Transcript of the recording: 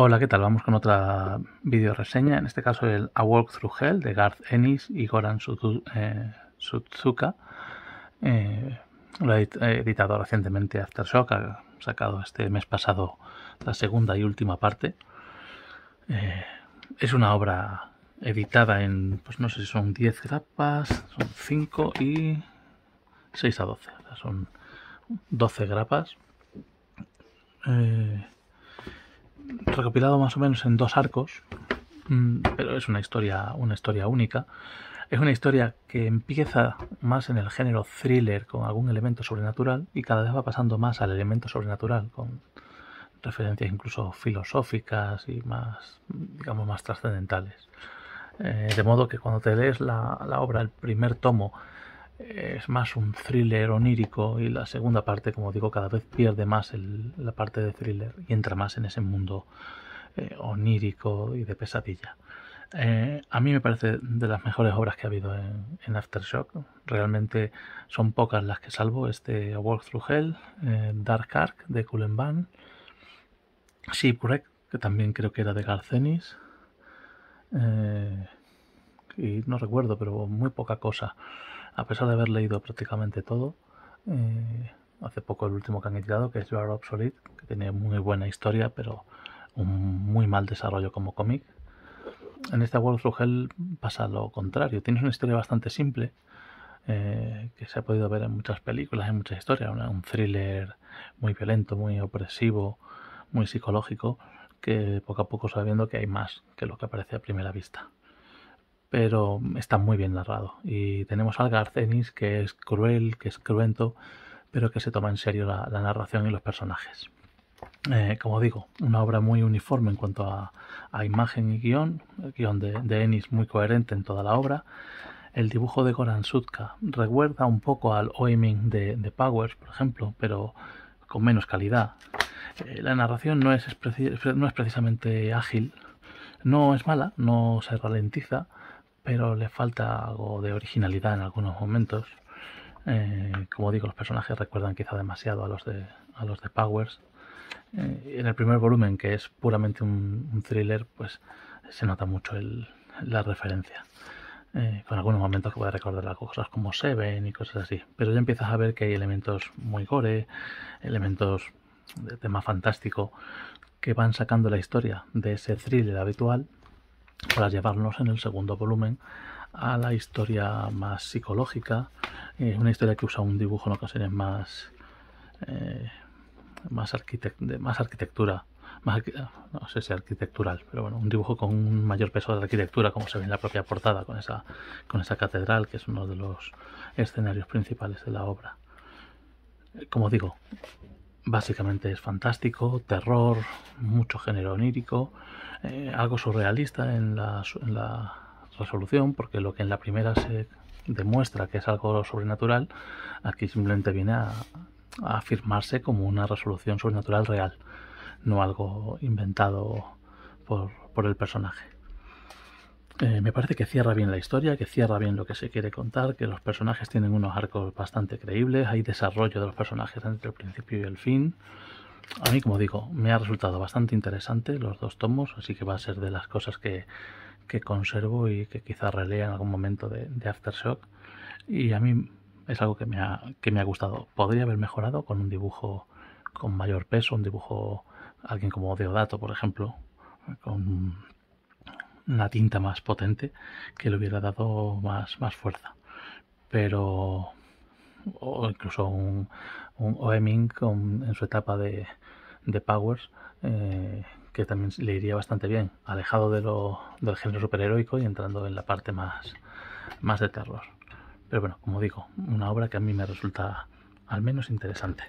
Hola, ¿qué tal? Vamos con otra video reseña, en este caso el A Walk Through Hell de Garth Ennis y Goran Suzuka. Eh, eh, lo he editado recientemente Aftershock, ha sacado este mes pasado la segunda y última parte. Eh, es una obra editada en, pues no sé si son 10 grapas, son 5 y 6 a 12, son 12 grapas. Eh, recopilado más o menos en dos arcos, mm, pero es una historia, una historia única. Es una historia que empieza más en el género thriller con algún elemento sobrenatural y cada vez va pasando más al elemento sobrenatural con referencias incluso filosóficas y más, digamos, más trascendentales. Eh, de modo que cuando te lees la, la obra, el primer tomo, es más un thriller onírico y la segunda parte, como digo, cada vez pierde más la parte de thriller y entra más en ese mundo eh, onírico y de pesadilla. Eh, a mí me parece de las mejores obras que ha habido en, Aftershock. Realmente son pocas las que salvo. Este A Walk Through Hell, eh, Dark Ark de Cullen Shipwreck, que también creo que era de Garcenis. y no recuerdo, pero muy poca cosa a pesar de haber leído prácticamente todo, eh, hace poco el último que han editado, que es You Are Obsolete, que tiene muy buena historia, pero un muy mal desarrollo como cómic. En esta World of Hell pasa lo contrario. Tiene una historia bastante simple, eh, que se ha podido ver en muchas películas, en muchas historias. un thriller muy violento, muy opresivo, muy psicológico, que poco a poco se va viendo que hay más que lo que aparece a primera vista pero está muy bien narrado. Y tenemos al Ennis que es cruel, que es cruento, pero que se toma en serio la, narración y los personajes. Eh, como digo, una obra muy uniforme en cuanto a, imagen y guión, el guión de, Ennis muy coherente en toda la obra. El dibujo de Goran Sutka recuerda un poco al Oeming de, Powers, por ejemplo, pero con menos calidad. Eh, la narración no es precisamente ágil, no es mala, no se ralentiza, pero le falta algo de originalidad en algunos momentos. Eh, como digo, los personajes recuerdan quizá demasiado a los de, a los de Powers. Eh, en el primer volumen, que es puramente un, thriller, pues se nota mucho la referencia. Eh, con algunos momentos que voy a recordar las cosas como Seven y cosas así. Pero ya empiezas a ver que hay elementos muy gore, elementos de tema fantástico, que van sacando la historia de ese thriller habitual para llevarnos en el segundo volumen a la historia más psicológica, es una historia que usa un dibujo en ocasiones más, eh, más, de más arquitectura, no sé si arquitectural, pero bueno, un dibujo con un mayor peso de arquitectura, como se ve en la propia portada, con esa, con esa catedral, que es uno de los escenarios principales de la obra. Como digo, Básicamente es fantástico, terror, mucho género onírico, eh, algo surrealista en la, resolución, porque lo que en la primera se demuestra que es algo sobrenatural, aquí simplemente viene a, afirmarse como una resolución sobrenatural real, no algo inventado por el personaje. Eh, me parece que cierra bien la historia, que cierra bien lo que se quiere contar, que los personajes tienen unos arcos bastante creíbles, hay desarrollo de los personajes entre el principio y el fin. A mí, como digo, me ha resultado bastante interesante los dos tomos, así que va a ser de las cosas que, conservo y que quizá relea en algún momento de, Aftershock. Y a mí es algo que me, ha, que me ha gustado. Podría haber mejorado con un dibujo con mayor peso, un dibujo, alguien como Deodato, por ejemplo, con una tinta más potente que le hubiera dado más, fuerza. Pero, o incluso un, un Oeming en su etapa de, Powers, eh, que también le iría bastante bien, alejado del género superheroico y entrando en la parte más, más de terror. Pero bueno, como digo, una obra que a mí me resulta al menos interesante.